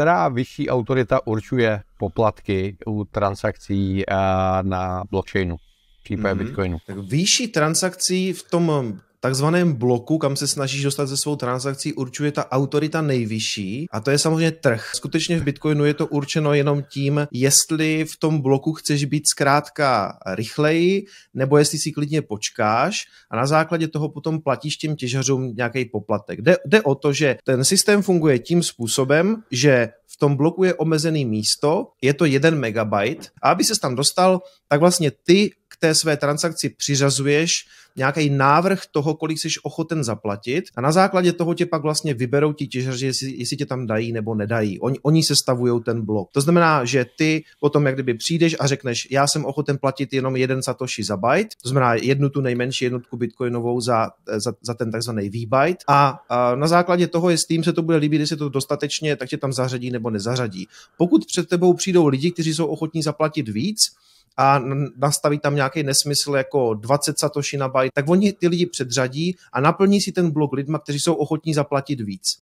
která vyšší autorita určuje poplatky u transakcí eh, na blockchainu, případě mm-hmm. Bitcoinu? Tak výši transakcí v tom takzvaném bloku, kam se snažíš dostat ze svou transakcí, určuje ta autorita nejvyšší a to je samozřejmě trh. Skutečně v Bitcoinu je to určeno jenom tím, jestli v tom bloku chceš být zkrátka rychleji, nebo jestli si klidně počkáš a na základě toho potom platíš těm těžařům nějaký poplatek. Jde, jde o to, že ten systém funguje tím způsobem, že v tom bloku je omezený místo, je to jeden megabyte a aby se tam dostal, tak vlastně ty té své transakci přiřazuješ nějaký návrh toho, kolik jsi ochoten zaplatit a na základě toho tě pak vlastně vyberou ti těžaři, jestli, jestli tě tam dají nebo nedají. Oni, oni sestavují ten blok. To znamená, že ty potom jak kdyby přijdeš a řekneš, já jsem ochoten platit jenom jeden satoshi za byte, to znamená jednu tu nejmenší jednotku bitcoinovou za, za, za ten takzvaný V-byte a, a na základě toho, jestli tím, se to bude líbit, jestli to dostatečně, tak tě tam zařadí nebo nezařadí. Pokud před tebou přijdou lidi, kteří jsou ochotní zaplatit víc, a nastaví tam nějaký nesmysl jako 20 satoshi na byte, tak oni ty lidi předřadí a naplní si ten blok lidma, kteří jsou ochotní zaplatit víc.